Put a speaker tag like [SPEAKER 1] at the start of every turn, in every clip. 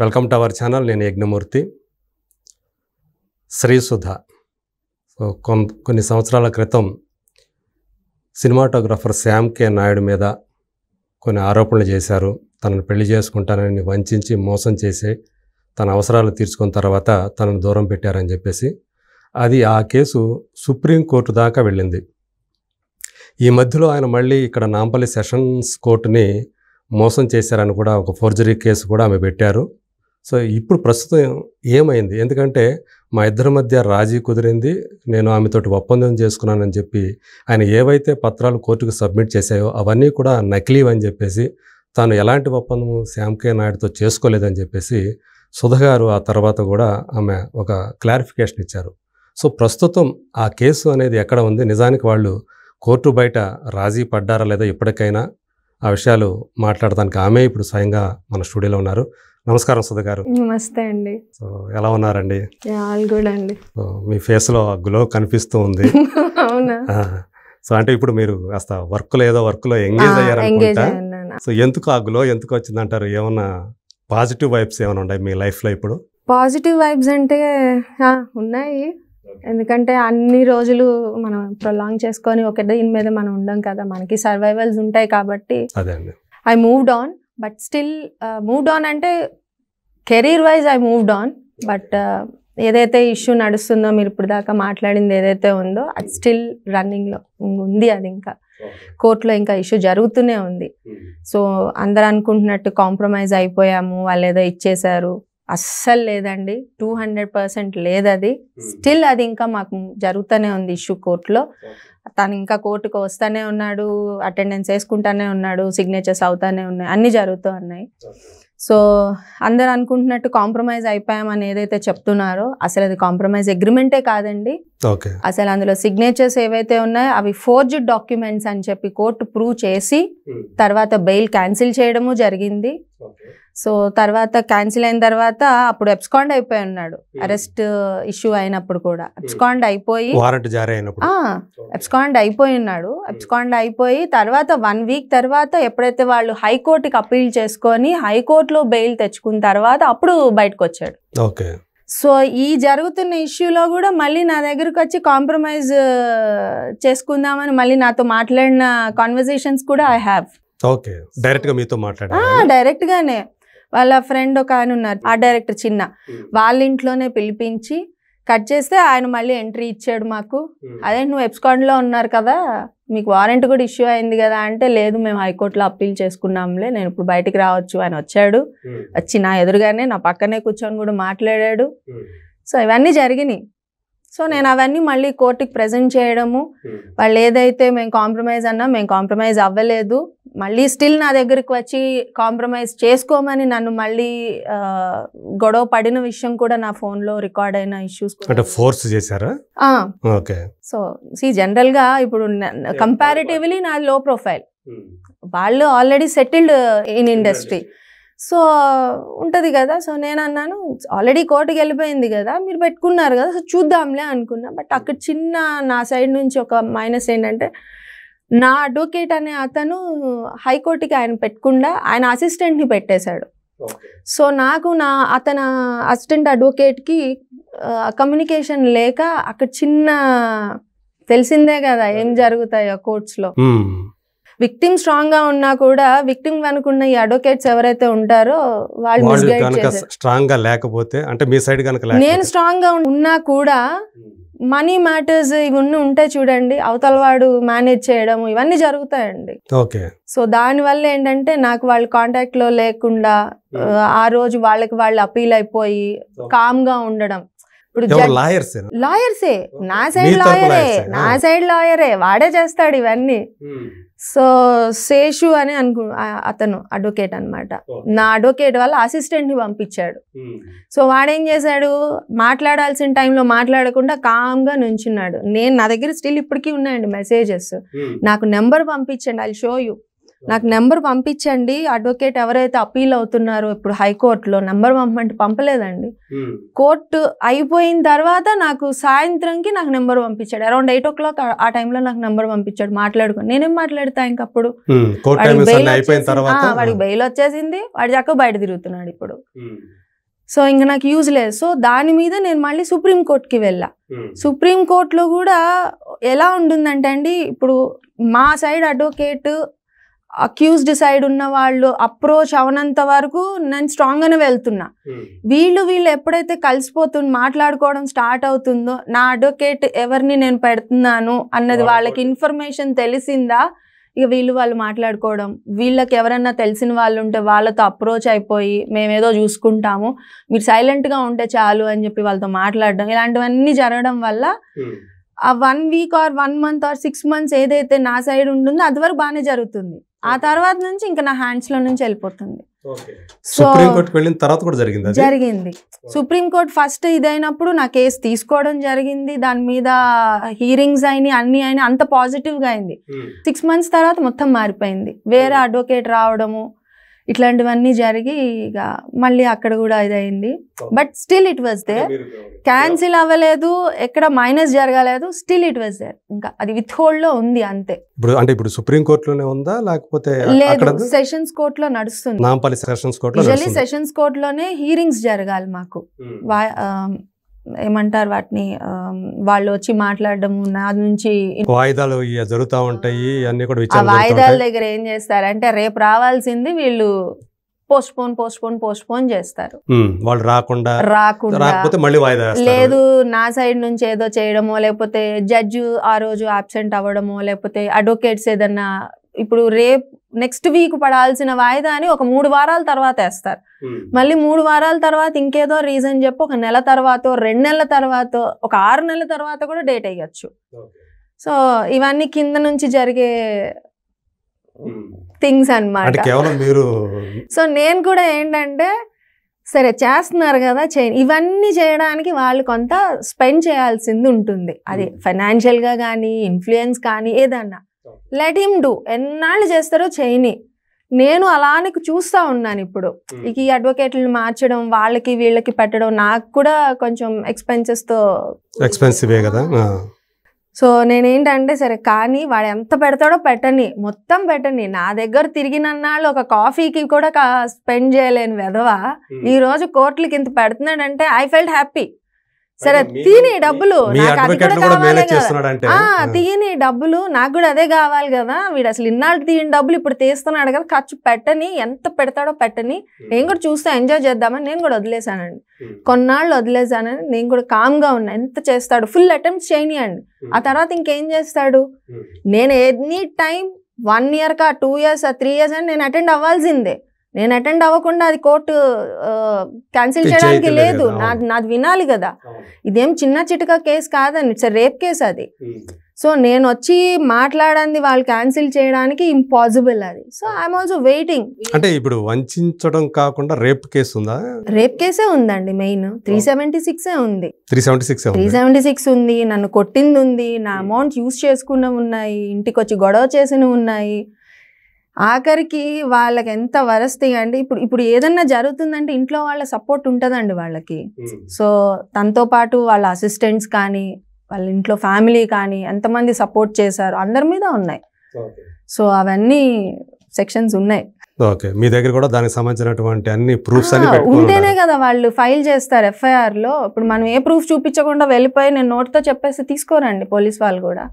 [SPEAKER 1] Welcome to our channel నేను Yagnamurthy శ్రీసుధ so కొన్ని సంవత్సరాల క్రితం సినిమాటోగ్రఫర్ శ్యామ్ కే నాయుడు మీద కొన్ని ఆరోపణలు చేశారు తనను పెళ్లి చేసుకుంటానని వంచి మోసం చేసి తన అవసరాలు తీర్చుకున్న తర్వాత తనను దూరం పెట్టారని చెప్పేసి అది ఆ కేసు సుప్రీంకోర్టు దాకా వెళ్ళింది ఈ మధ్యలో ఆయన మళ్ళీ ఇక్కడ నాంపల్లి సెషన్స్ కోర్టుని మోసం చేశారని కూడా ఒక ఫోర్జరీ కేసు కూడా ఆమె పెట్టారు సో ఇప్పుడు ప్రస్తుతం ఏమైంది ఎందుకంటే మా ఇద్దరి మధ్య రాజీ కుదిరింది నేను ఆమెతోటి ఒప్పందం చేసుకున్నానని చెప్పి ఆయన ఏవైతే పత్రాలు కోర్టుకు సబ్మిట్ చేశాయో అవన్నీ కూడా అని చెప్పేసి తాను ఎలాంటి ఒప్పందం శ్యామ్కే నాయుడుతో చేసుకోలేదని చెప్పేసి సుధగారు ఆ తర్వాత కూడా ఆమె ఒక క్లారిఫికేషన్ ఇచ్చారు సో ప్రస్తుతం ఆ కేసు అనేది ఎక్కడ ఉంది నిజానికి వాళ్ళు కోర్టు బయట రాజీ పడ్డారా లేదా ఇప్పటికైనా ఆ విషయాలు మాట్లాడడానికి ఆమె ఇప్పుడు స్వయంగా మన స్టూడియోలో ఉన్నారు నమస్కారం సుధ గారు
[SPEAKER 2] నమస్తే అండి సో
[SPEAKER 1] ఎలా ఉన్నారండి గుడ్ అండి మీ ఫేస్ లో గ్లో కనిపిస్తూ ఉంది
[SPEAKER 2] అవునా
[SPEAKER 1] సో అంటే ఇప్పుడు మీరు కాస్త వర్క్ లో ఏదో వర్క్ లో ఎంగేజ్ అయ్యారనుకుంటా సో ఎందుకు ఆ గ్లో ఎందుకు వచ్చింది అంటారు ఏమన్నా పాజిటివ్ వైబ్స్ ఏమైనా ఉన్నాయి మీ లైఫ్ లో ఇప్పుడు
[SPEAKER 2] పాజిటివ్ వైబ్స్ అంటే ఉన్నాయి ఎందుకంటే అన్ని రోజులు మనం ప్రొలాంగ్ చేసుకొని ఒక దీని మీద మనం ఉండం కదా మనకి సర్వైవల్స్ ఉంటాయి కాబట్టి అదే అండి I moved on but still moved on అంటే career wise I moved on but ఏదైతే ఇష్యూ నడుస్తుందో మీరు ఇప్పుడు దాకా మాట్లాడింది ఏదైతే ఉందో అది స్టిల్ రన్నింగ్లో ఉంది అది ఇంకా కోర్టులో ఇంకా ఇష్యూ జరుగుతూనే ఉంది సో hmm. అందరు అనుకుంటున్నట్టు కాంప్రమైజ్ అయిపోయాము వాళ్ళు ఏదో ఇచ్చేశారు అస్సలు లేదండి టూ హండ్రెడ్ పర్సెంట్ లేదు అది స్టిల్ అది ఇంకా మాకు జరుగుతూనే ఉంది ఇష్యూ కోర్టులో తను ఇంకా కోర్టుకు వస్తూనే ఉన్నాడు అటెండెన్స్ వేసుకుంటానే ఉన్నాడు సిగ్నేచర్స్ అవుతానే ఉన్నాయి అన్నీ జరుగుతూ ఉన్నాయి సో అందరు అనుకుంటున్నట్టు కాంప్రమైజ్ అయిపోయామని ఏదైతే చెప్తున్నారో అసలు అది కాంప్రమైజ్ అగ్రిమెంటే కాదండి అసలు అందులో సిగ్నేచర్స్ ఏవైతే ఉన్నాయో అవి ఫోర్జ్డ్ డాక్యుమెంట్స్ అని చెప్పి కోర్టు ప్రూవ్ చేసి తర్వాత బెయిల్ క్యాన్సిల్ చేయడము జరిగింది సో తర్వాత క్యాన్సిల్ అయిన తర్వాత అప్పుడు అబ్స్కాండ్ అయిపోయి ఉన్నాడు hmm. అరెస్ట్ ఇష్యూ అయినప్పుడు కూడా hmm. అబ్స్కాండ్ అయిపోయి అబ్స్కాండ్ అయిపోయి ఉన్నాడు hmm. అబ్స్కాండ్ అయిపోయి తర్వాత వన్ వీక్ తర్వాత ఎప్పుడైతే వాళ్ళు హైకోర్టుకి అప్పీల్ చేసుకొని హైకోర్టులో బెయిల్ తెచ్చుకున్న తర్వాత అప్పుడు బయటకు వచ్చాడు సో ఈ జరుగుతున్న ఇష్యూలో కూడా మళ్ళీ నా దగ్గరకు వచ్చి కాంప్రమైజ్ చేసుకుందామని మళ్ళీ నాతో మాట్లాడిన కాన్వర్జేషన్స్ కూడా ఐ హ్యావ్ డైరెక్ట్ డైరెక్ట్ గానే వాళ్ళ ఫ్రెండ్ ఒక ఆయన ఉన్నారు ఆ డైరెక్టర్ చిన్న వాళ్ళ ఇంట్లోనే పిలిపించి కట్ చేస్తే ఆయన మళ్ళీ ఎంట్రీ ఇచ్చాడు మాకు అదే నువ్వు ఎప్స్కాండ్లో ఉన్నారు కదా మీకు వారెంట్ కూడా ఇష్యూ అయింది కదా అంటే లేదు మేము హైకోర్టులో అప్పీల్ చేసుకున్నాంలే నేను ఇప్పుడు బయటకు రావచ్చు ఆయన వచ్చాడు వచ్చి నా ఎదురుగానే నా పక్కనే కూర్చొని కూడా మాట్లాడాడు సో ఇవన్నీ జరిగినాయి సో నేను అవన్నీ మళ్ళీ కోర్టుకి ప్రజెంట్ చేయడము వాళ్ళు ఏదైతే మేము కాంప్రమైజ్ అన్నా మేము కాంప్రమైజ్ అవ్వలేదు మళ్ళీ స్టిల్ నా దగ్గరికి వచ్చి కాంప్రమైజ్ చేసుకోమని నన్ను మళ్ళీ గొడవ పడిన విషయం కూడా నా ఫోన్లో రికార్డ్ అయిన ఇష్యూస్ అంటే
[SPEAKER 1] ఫోర్స్ చేశారా ఓకే
[SPEAKER 2] సో సీ గా ఇప్పుడు కంపారిటివ్లీ నా లో ప్రొఫైల్ hmm. వాళ్ళు already settled in industry so ఉంటుంది కదా సో నేను అన్నాను ఆల్రెడీ కోర్టు వెళ్ళిపోయింది కదా మీరు పెట్టుకున్నారు కదా సో చూద్దాంలే అనుకున్నా బట్ అక్కడ చిన్న నా సైడ్ నుంచి ఒక మైనస్ ఏంటంటే నా అడ్వకేట్ అనే అతను హైకోర్టుకి ఆయన పెట్టకుండా ఆయన అసిస్టెంట్ని పెట్టేశాడు సో నాకు నా అతను అసిస్టెంట్ అడ్వకేట్కి కమ్యూనికేషన్ లేక అక్కడ చిన్న తెలిసిందే కదా ఏం జరుగుతాయో కోర్ట్స్లో విక్టిమ్ స్ట్రాంగ్ గా ఉన్నా కూడా విక్టిమ్ అనుకున్న ఈ అడ్వకేట్స్ ఎవరైతే ఉంటారో వాళ్ళు
[SPEAKER 1] స్ట్రాంగ్ గా లేకపోతే అంటే మీ సైడ్ కనుక
[SPEAKER 2] నేను స్ట్రాంగ్ గా ఉన్నా కూడా మనీ మ్యాటర్స్ ఇవన్నీ ఉంటాయి చూడండి అవతల వాడు మేనేజ్ చేయడం ఇవన్నీ జరుగుతాయండి సో దాని వల్ల ఏంటంటే నాకు వాళ్ళు కాంటాక్ట్ లో లేకుండా hmm. ఆ రోజు వాళ్ళకి వాళ్ళు అపీల్ అయిపోయి కామ్ గా ఉండడం ఇప్పుడు లాయర్సే లాయర్సే నా సైడ్ లాయరే నా సైడ్ లాయరే వాడే చేస్తాడు ఇవన్నీ సో శేషు అని అనుకు అతను అడ్వకేట్ అనమాట నా అడ్వకేట్ వాళ్ళ అసిస్టెంట్ ని పంపించాడు సో వాడేం చేశాడు మాట్లాడాల్సిన టైంలో మాట్లాడకుండా కామ్గా నుంచున్నాడు నేను నా దగ్గర స్టిల్ ఇప్పటికీ ఉన్నాయండి మెసేజెస్ నాకు నెంబర్ పంపించండి ఐ షో యూ నాకు నెంబర్ పంపించండి అడ్వకేట్ ఎవరైతే అపీల్ అవుతున్నారో ఇప్పుడు హైకోర్టులో నెంబర్ పంపమంటే పంపలేదండి hmm. కోర్టు అయిపోయిన తర్వాత నాకు సాయంత్రంకి నాకు నెంబర్ పంపించాడు అరౌండ్ ఎయిట్ ఓ క్లాక్ ఆ టైంలో నాకు నెంబర్ పంపించాడు మాట్లాడుకుని నేనేం మాట్లాడతా ఇంకప్పుడు
[SPEAKER 1] hmm. వాడికి
[SPEAKER 2] బెయిల్ hmm. వచ్చేసింది వాడి చక్క బయట తిరుగుతున్నాడు ఇప్పుడు సో ఇంకా నాకు యూజ్ లేదు సో దాని మీద నేను మళ్ళీ సుప్రీంకోర్టుకి వెళ్ళా సుప్రీంకోర్టులో కూడా ఎలా ఉంటుందంటే అండి ఇప్పుడు మా సైడ్ అడ్వకేట్ అక్యూజ్డ్ సైడ్ ఉన్న వాళ్ళు అప్రోచ్ అవనంత వరకు నేను స్ట్రాంగ్గానే వెళ్తున్నా hmm. వీళ్ళు వీళ్ళు ఎప్పుడైతే కలిసిపోతుంది మాట్లాడుకోవడం స్టార్ట్ అవుతుందో నా అడ్వకేట్ ఎవరిని నేను పెడుతున్నాను అన్నది వాళ్ళకి ఇన్ఫర్మేషన్ తెలిసిందా ఇక వీళ్ళు వాళ్ళు మాట్లాడుకోవడం వీళ్ళకి ఎవరన్నా తెలిసిన వాళ్ళు ఉంటే వాళ్ళతో అప్రోచ్ అయిపోయి మేమేదో చూసుకుంటాము మీరు సైలెంట్గా ఉంటే చాలు అని చెప్పి వాళ్ళతో మాట్లాడడం ఇలాంటివన్నీ జరగడం వల్ల hmm. ఆ one week or one month or six months ఏదైతే నా సైడ్ ఉంటుందో అది వరకు బాగానే జరుగుతుంది ఆ తర్వాత నుంచి ఇంకా నా హ్యాండ్స్ లో నుంచి వెళ్ళిపోతుంది
[SPEAKER 1] సుప్రీంకోర్టుకి వెళ్ళిన తర్వాత కూడా జరిగింది
[SPEAKER 2] జరిగింది సుప్రీంకోర్టు ఫస్ట్ ఇదైనప్పుడు నా కేసు తీసుకోవడం జరిగింది దాని మీద హీరింగ్స్ అయినాయి అన్ని అయినా అంత పాజిటివ్గా అయింది సిక్స్ మంత్స్ తర్వాత మొత్తం మారిపోయింది వేరే అడ్వకేట్ రావడము ఇట్లాంటివన్నీ జరిగి ఇక మళ్ళీ అక్కడ కూడా ఇదైంది but still it was there cancel అవ్వలేదు ఎక్కడ మైనస్ జరగలేదు స్టిల్ ఇట్ వాజ్ దేర్ ఇంకా అది విత్ హోల్డ్ లో ఉంది అంతే
[SPEAKER 1] ఇప్పుడు అంటే ఇప్పుడు సుప్రీం కోర్టులోనే ఉందా లేకపోతే లేదు
[SPEAKER 2] సెషన్స్ కోర్ట్ లో నడుస్తుంది సెషన్స్ కోర్ట్ సెషన్స్ కోర్ట్ లోనే హీరింగ్స్ జరగాలి మాకు hmm. um, ఏమంటారు వాటిని వాళ్ళు వచ్చి మాట్లాడడం నాది నుంచి
[SPEAKER 1] వాయిదాలు జరుగుతూ ఉంటాయి అన్ని కూడా వాయిదాల
[SPEAKER 2] దగ్గర ఏం చేస్తారు అంటే రేపు రావాల్సింది వీళ్ళు postpone postpone postpone చేస్తారు
[SPEAKER 1] వాళ్ళు రాకుండా రాకుండా లేదు
[SPEAKER 2] నా సైడ్ నుంచి ఏదో చేయడమో లేకపోతే జడ్జి ఆ రోజు అబ్సెంట్ అవ్వడమో లేకపోతే అడ్వకేట్స్ ఏదన్నా ఇప్పుడు రేపు నెక్స్ట్ వీక్ పడాల్సిన వాయిదా అని ఒక మూడు వారాల తర్వాత వేస్తారు మళ్ళీ మూడు వారాల తర్వాత ఇంకేదో రీజన్ చెప్పి ఒక నెల తర్వాత రెండు నెలల తర్వాత ఒక ఆరు నెలల తర్వాత కూడా డేట్ అయ్యచ్చు సో ఇవన్నీ కింద నుంచి జరిగే థింగ్స్ అనమాట సో నేను కూడా ఏంటంటే సరే చేస్తున్నారు కదా చే ఇవన్నీ చేయడానికి వాళ్ళు కొంత స్పెండ్ చేయాల్సింది ఉంటుంది అది ఫైనాన్షియల్గా కానీ ఇన్ఫ్లుయెన్స్ కానీ ఏదన్నా లెట్ హిమ్ డూ ఎన్నాళ్ళు చేస్తారో చేయని నేను అలానే చూస్తూ ఉన్నాను ఇప్పుడు hmm. ఈ అడ్వకేట్లు మార్చడం వాళ్ళకి వీళ్ళకి పెట్టడం నాకు కూడా కొంచెం ఎక్స్పెన్సెస్
[SPEAKER 1] ఎక్స్పెన్సివే కదా
[SPEAKER 2] సో నేనేంటంటే సరే కానీ వాడు ఎంత పెడతాడో పెట్టని మొత్తం పెట్టని నా దగ్గర తిరిగినన్నాళ్ళు ఒక కాఫీకి కూడా స్పెండ్ చేయలేని hmm. ఈ ఈరోజు కోర్టులకి ఇంత పెడుతున్నాడంటే ఐ ఫెల్ట్ హ్యాపీ సరే తీని డబ్బులు తీయని డబ్బులు నాకు కూడా అదే కావాలి కదా వీడు అసలు ఇన్నాళ్ళు తీయని డబ్బులు ఇప్పుడు తీస్తున్నాడు కదా ఖర్చు పెట్టని ఎంత పెడతాడో పెట్టని నేను కూడా చూస్తా ఎంజాయ్ చేద్దామని నేను కూడా వదిలేశానండి కొన్నాళ్ళు వదిలేశానని నేను కూడా కామ్గా ఉన్నా ఎంత చేస్తాడు ఫుల్ అటెంప్ట్ చేయనియండి ఆ తర్వాత ఇంకేం చేస్తాడు నేను ఎనీ టైం వన్ ఇయర్ కా టూ ఇయర్స్ ఆ త్రీ ఇయర్స్ అని నేను అటెండ్ అవ్వాల్సిందే నేను అటెండ్ అవ్వకుండా అది కోర్టు క్యాన్సిల్ చేయడానికి లేదు నాది వినాలి కదా ఇదేం చిన్న చిటిక కేసు కాదని ఇట్స్ రేప్ కేసు అది సో నేను వచ్చి మాట్లాడంది వాళ్ళు క్యాన్సిల్ చేయడానికి ఇంపాసిబుల్ అది సో ఐఎమ్ ఆల్సో వెయిటింగ్
[SPEAKER 1] అంటే ఇప్పుడు వంచడం కాకుండా రేప్ కేసు ఉందా
[SPEAKER 2] రేప్ కేసే ఉందండి మెయిన్ త్రీ సెవెంటీ సిక్స్ ఉంది
[SPEAKER 1] three seventy six three
[SPEAKER 2] seventy six ఉంది నన్ను కొట్టింది ఉంది నా అమౌంట్ యూస్ చేసుకున్న ఉన్నాయి ఇంటికి వచ్చి గొడవ చేసినవి ఉన్నాయి ఆఖరికి వాళ్ళకి ఎంత వరస్తే అండి ఇప్పుడు ఇప్పుడు ఏదన్నా జరుగుతుందంటే ఇంట్లో వాళ్ళ సపోర్ట్ ఉంటుందండి వాళ్ళకి సో తనతో పాటు వాళ్ళ అసిస్టెంట్స్ కానీ వాళ్ళ ఇంట్లో ఫ్యామిలీ కానీ ఎంతమంది సపోర్ట్ చేశారు అందరి మీద ఉన్నాయి సో అవన్నీ సెక్షన్స్ ఉన్నాయి
[SPEAKER 1] ఓకే మీ దగ్గర కూడా దానికి సంబంధించినటువంటి అన్ని ప్రూఫ్స్ ఉంటేనే
[SPEAKER 2] కదా వాళ్ళు ఫైల్ చేస్తారు ఎఫ్ఐఆర్ లో ఇప్పుడు మనం ఏ ప్రూఫ్ చూపించకుండా వెళ్ళిపోయి నేను నోట్తో చెప్పేసి తీసుకోరండి పోలీస్ వాళ్ళు కూడా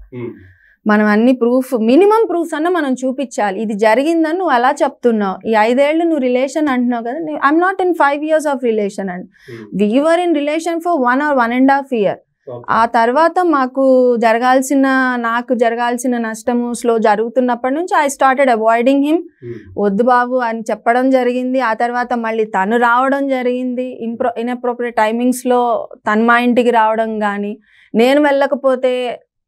[SPEAKER 2] మనం అన్ని ప్రూఫ్ మినిమం ప్రూఫ్స్ అన్న మనం చూపించాలి ఇది జరిగిందని నువ్వు అలా చెప్తున్నావు ఈ ఐదేళ్ళు నువ్వు రిలేషన్ అంటున్నావు కదా I'm not in five years of relation and we're in relation for one or one and half year ఆ తర్వాత మాకు జరగాల్సిన నాకు జరగాల్సిన నష్టము స్లో జరుగుతున్నప్పటి నుంచి ఐ స్టార్టెడ్ అవాయిడింగ్ హిమ్ వద్దు బాబు అని చెప్పడం జరిగింది ఆ తర్వాత మళ్ళీ తను రావడం జరిగింది ఇంప్రో ఇన్అప్రోపరియట్ టైమింగ్స్లో తను మా ఇంటికి రావడం కానీ నేను వెళ్ళకపోతే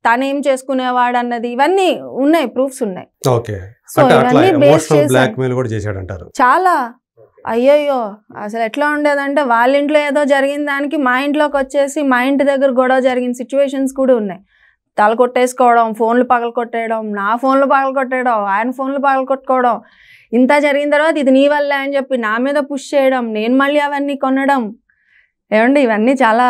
[SPEAKER 2] తానేం చేసుకునేవాడు అన్నది ఇవన్నీ ఉన్నాయి ప్రూఫ్స్ ఉన్నాయి
[SPEAKER 1] సో ఇవన్నీ బేస్
[SPEAKER 2] చాలా అయ్యయ్యో అసలు ఎట్లా ఉండేదంటే వాళ్ళ ఇంట్లో ఏదో జరిగిన దానికి మా ఇంట్లోకి వచ్చేసి మా ఇంటి దగ్గర గొడవ జరిగిన సిచ్యువేషన్స్ కూడా ఉన్నాయి తల కొట్టేసుకోవడం ఫోన్లు పగల కొట్టేయడం నా ఫోన్లు పగల కొట్టేయడం ఆయన ఫోన్లు పగల కొట్టుకోవడం ఇంత జరిగిన తర్వాత ఇది నీ వల్లే అని చెప్పి నా మీద పుష్ చేయడం నేను మళ్ళీ అవన్నీ కొనడం ఏమండి ఇవన్నీ చాలా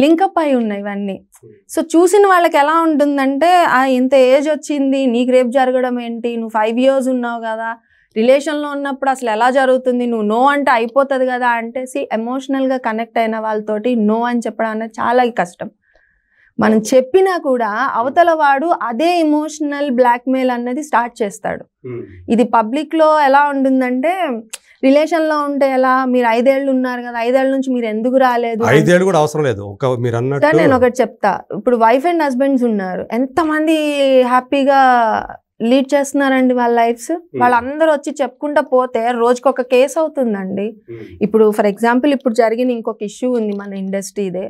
[SPEAKER 2] లింకప్ అయి ఉన్నాయి ఇవన్నీ hmm. సో చూసిన వాళ్ళకి ఎలా ఉంటుందంటే ఆ ఇంత ఏజ్ వచ్చింది నీకు రేపు జరగడం ఏంటి నువ్వు ఫైవ్ ఇయర్స్ ఉన్నావు కదా రిలేషన్లో ఉన్నప్పుడు అసలు ఎలా జరుగుతుంది నువ్వు నో అంటే అయిపోతుంది కదా అంటే సి ఎమోషనల్గా కనెక్ట్ అయిన వాళ్ళతోటి నో అని చెప్పడం అనేది చాలా కష్టం మనం hmm. చెప్పినా కూడా hmm. అవతల వాడు అదే ఎమోషనల్ బ్లాక్మెయిల్ అన్నది స్టార్ట్ చేస్తాడు ఇది పబ్లిక్లో ఎలా ఉంటుందంటే రిలేషన్ లో ఉంటే ఎలా మీరు ఐదేళ్ళు ఉన్నారు కదా ఐదేళ్ల నుంచి మీరు ఎందుకు రాలేదు ఐదేళ్ళు కూడా
[SPEAKER 1] అవసరం లేదు ఒక మీరు అన్నట్టు నేను ఒకటి
[SPEAKER 2] చెప్తా ఇప్పుడు వైఫ్ అండ్ హస్బెండ్స్ ఉన్నారు ఎంతమంది హ్యాపీగా లీడ్ చేస్తున్నారండి వాళ్ళ లైఫ్స్ hmm. వాళ్ళందరూ వచ్చి చెప్పుకుంటా పోతే రోజుకి ఒక కేసు అవుతుందండి hmm. ఇప్పుడు ఫర్ ఎగ్జాంపుల్ ఇప్పుడు జరిగిన ఇంకొక ఇష్యూ ఉంది మన ఇండస్ట్రీదే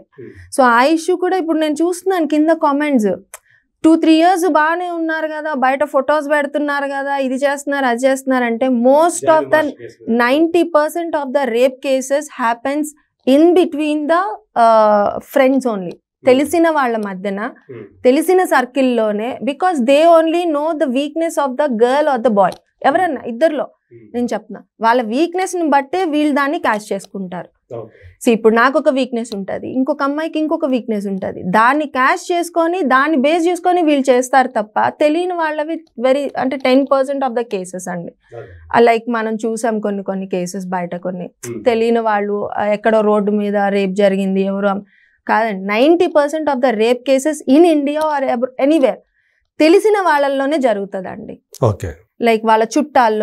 [SPEAKER 2] సో hmm. ఆ ఇష్యూ కూడా ఇప్పుడు నేను చూస్తున్నాను కింద కామెంట్స్ టూ త్రీ ఇయర్స్ బాగానే ఉన్నారు కదా బయట ఫొటోస్ పెడుతున్నారు కదా ఇది చేస్తున్నారు అది చేస్తున్నారు అంటే most of the ninety percent of the rape cases happens in between the friends only తెలిసిన వాళ్ళ మధ్యన hmm. తెలిసిన సర్కిల్లోనే because they only know the weakness of the girl or the boy ఎవరన్నా hmm. ఇద్దరులో hmm. నేను చెప్తున్నా వాళ్ళ వీక్నెస్ని బట్టే వీళ్ళు దాన్ని క్యాష్ చేసుకుంటారు సో ఇప్పుడు నాకు ఒక వీక్నెస్ ఉంటుంది ఇంకొక అమ్మాయికి ఇంకొక వీక్నెస్ ఉంటుంది దాన్ని క్యాష్ చేసుకొని దాన్ని బేస్ చేసుకొని వీళ్ళు చేస్తారు తప్ప తెలియని వాళ్ళవి వెరీ అంటే ten percent of the cases అండి లైక్ మనం చూసాం కొన్ని కొన్ని కేసెస్ బయట కొన్ని hmm. తెలియని వాళ్ళు ఎక్కడో రోడ్డు మీద రేప్ జరిగింది ఎవరో కాదండి ninety percent of the rape cases in India or anywhere తెలిసిన వాళ్ళల్లోనే జరుగుతుంది అండి లైక్ వాళ్ళ చుట్టాల్లో